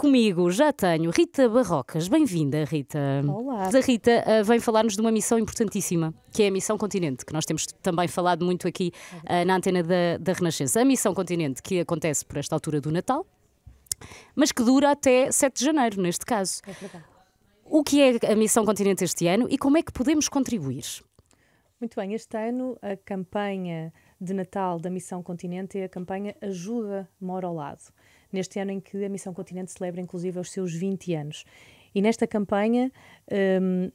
comigo já tenho Rita Barrocas. Bem-vinda, Rita. Olá. A Rita uh, vem falar-nos de uma missão importantíssima, que é a Missão Continente, que nós temos também falado muito aqui uh, na antena da, da Renascença. A Missão Continente, que acontece por esta altura do Natal, mas que dura até 7 de janeiro, neste caso. É verdade. O que é a Missão Continente este ano e como é que podemos contribuir? Muito bem, este ano a campanha de Natal da Missão Continente é a campanha Ajuda Mora ao Lado neste ano em que a Missão Continente celebra inclusive os seus 20 anos. E nesta campanha um,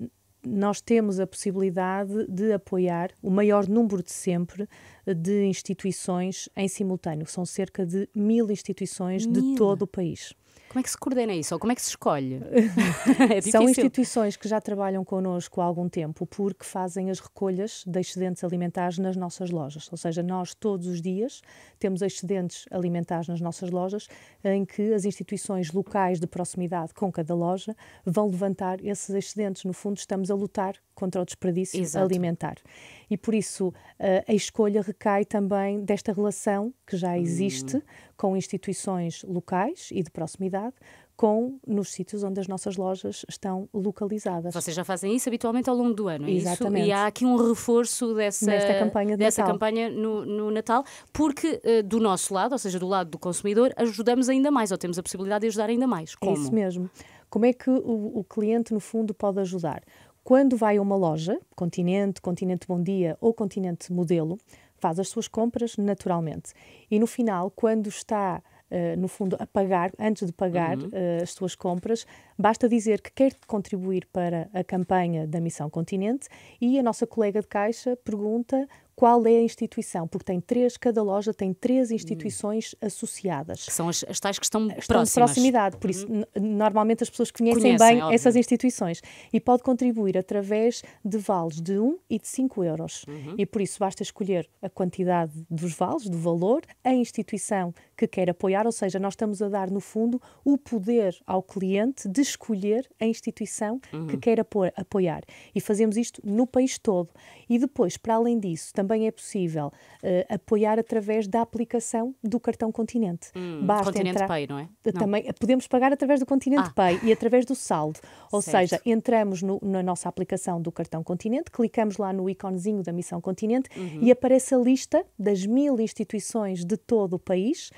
nós temos a possibilidade de apoiar o maior número de sempre de instituições em simultâneo. São cerca de mil instituições mil. de todo o país. Como é que se coordena isso? Ou como é que se escolhe? é São instituições que já trabalham connosco há algum tempo porque fazem as recolhas de excedentes alimentares nas nossas lojas. Ou seja, nós todos os dias temos excedentes alimentares nas nossas lojas em que as instituições locais de proximidade com cada loja vão levantar esses excedentes. No fundo, estamos a lutar contra o desperdício Exato. alimentar. E por isso eh, a escolha recai também desta relação que já existe hum. com instituições locais e de proximidade, com nos sítios onde as nossas lojas estão localizadas. Vocês já fazem isso habitualmente ao longo do ano, é Exatamente. Isso? E há aqui um reforço dessa Nesta campanha, de dessa Natal. campanha no, no, Natal, porque uh, do nosso lado, ou seja, do lado do consumidor, ajudamos ainda mais, ou temos a possibilidade de ajudar ainda mais. Como? É isso mesmo. Como é que o, o cliente, no fundo, pode ajudar? Quando vai a uma loja, Continente, Continente Bom Dia ou Continente Modelo, faz as suas compras naturalmente. E no final, quando está Uh, no fundo, a pagar, antes de pagar uhum. uh, as suas compras, basta dizer que quer contribuir para a campanha da Missão Continente e a nossa colega de caixa pergunta qual é a instituição, porque tem três, cada loja tem três instituições hum. associadas. Que são as, as tais que estão, estão próximas. de proximidade, por isso, hum. normalmente as pessoas conhecem, conhecem bem óbvio. essas instituições. E pode contribuir através de vales de 1 e de 5 euros. Uhum. E por isso basta escolher a quantidade dos vales, do valor, a instituição que quer apoiar, ou seja, nós estamos a dar, no fundo, o poder ao cliente de escolher a instituição uhum. que quer apoiar. E fazemos isto no país todo. E depois, para além disso, também é possível uh, apoiar através da aplicação do cartão Continente. Hum, Basta Continente entrar, Pay, não é? Eh, não. Também eh, podemos pagar através do Continente ah. Pay e através do saldo. Ou certo. seja, entramos no, na nossa aplicação do cartão Continente, clicamos lá no iconezinho da Missão Continente uhum. e aparece a lista das mil instituições de todo o país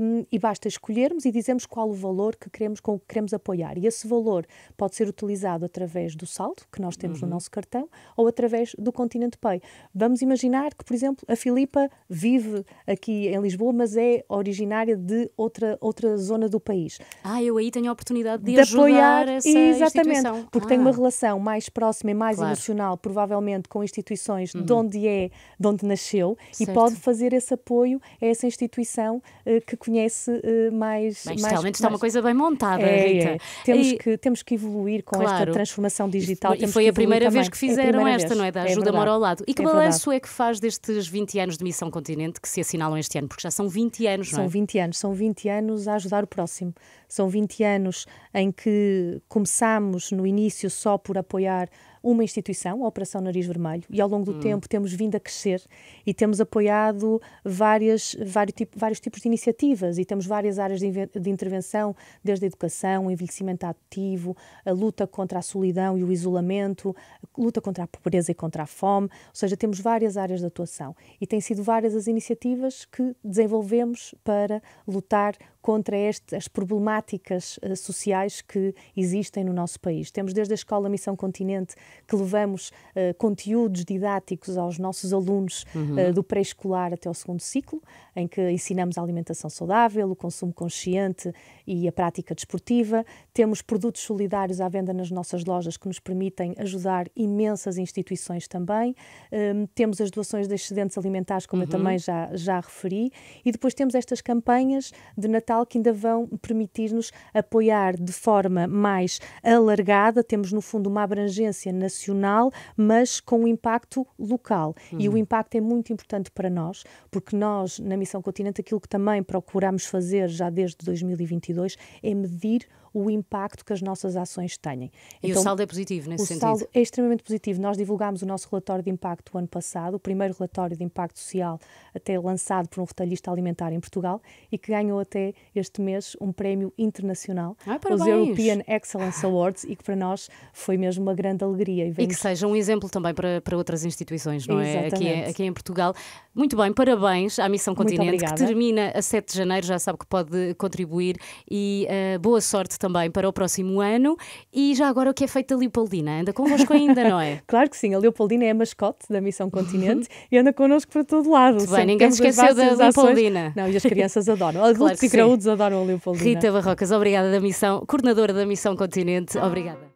um, e basta escolhermos e dizemos qual o valor que queremos, com que queremos apoiar. E esse valor pode ser utilizado através do saldo que nós temos uhum. no nosso cartão ou através do Continente Pay. Vamos imaginar que, por exemplo, a Filipa vive aqui em Lisboa, mas é originária de outra, outra zona do país. Ah, eu aí tenho a oportunidade de, de apoiar essa Exatamente, porque ah. uma relação mais próxima e mais claro. emocional, provavelmente, com instituições uhum. de onde é, de onde nasceu, certo. e pode fazer esse apoio a essa instituição eh, que conhece eh, mais. Mas mais, realmente está uma coisa bem montada, é, Rita. É. Temos, e... que, temos que evoluir com claro. esta transformação digital. E foi a primeira também. É vez que fizeram é esta, vez. não é? Da é ajuda é mora ao lado. E é que balanço é que faz destes 20 anos de Missão Continente que se assinalam este ano? Porque já são 20 anos, não é? São 20 anos, são 20 anos a ajudar o próximo. São 20 anos em que começamos no início só por apoiar uma instituição, a Operação Nariz Vermelho, e ao longo do hum. tempo temos vindo a crescer e temos apoiado várias, vários, tipo, vários tipos de iniciativas e temos várias áreas de, de intervenção, desde a educação, o envelhecimento ativo, a luta contra a solidão e o isolamento, a luta contra a pobreza e contra a fome, ou seja, temos várias áreas de atuação e têm sido várias as iniciativas que desenvolvemos para lutar contra estas problemáticas uh, sociais que existem no nosso país. Temos desde a Escola Missão Continente, que levamos uh, conteúdos didáticos aos nossos alunos eh, uhum. uh, do pré-escolar até ao segundo ciclo, em que ensinamos a alimentação saudável, o consumo consciente e a prática desportiva. Temos produtos solidários à venda nas nossas lojas que nos permitem ajudar imensas instituições também. Um, temos as doações de excedentes alimentares, como uhum. eu também já, já referi. E depois temos estas campanhas de Natal que ainda vão permitir-nos apoiar de forma mais alargada. Temos, no fundo, uma abrangência nacional, mas com um impacto local. Uhum. E o uhum. impacto é muito importante para nós, porque nós, na Missão Continente, aquilo que também procuramos fazer já desde 2022 é medir o impacto que as nossas ações têm. E então, o saldo é positivo nesse o sentido? O saldo é extremamente positivo. Nós divulgámos o nosso relatório de impacto o ano passado, o primeiro relatório de impacto social até lançado por um retalhista alimentar em Portugal e que ganhou até este mês um prémio internacional, ah, os European Excellence Awards, e que para nós foi mesmo uma grande alegria e, e que seja um exemplo também para, para outras instituições, não é? Aqui, é, aqui é em Portugal. Muito bem, parabéns à Missão Continente, que termina a 7 de janeiro, já sabe que pode contribuir. E uh, boa sorte também para o próximo ano. E já agora o que é feito da Leopoldina? Anda convosco ainda, não é? claro que sim, a Leopoldina é a mascote da Missão uhum. Continente e anda connosco para todo lado. bem, ninguém se esqueceu da Leopoldina. Não, e as crianças adoram. Adultos claro e graúdos adoram a Leopoldina. Rita Barrocas, obrigada da Missão, coordenadora da Missão Continente. Ah. Obrigada.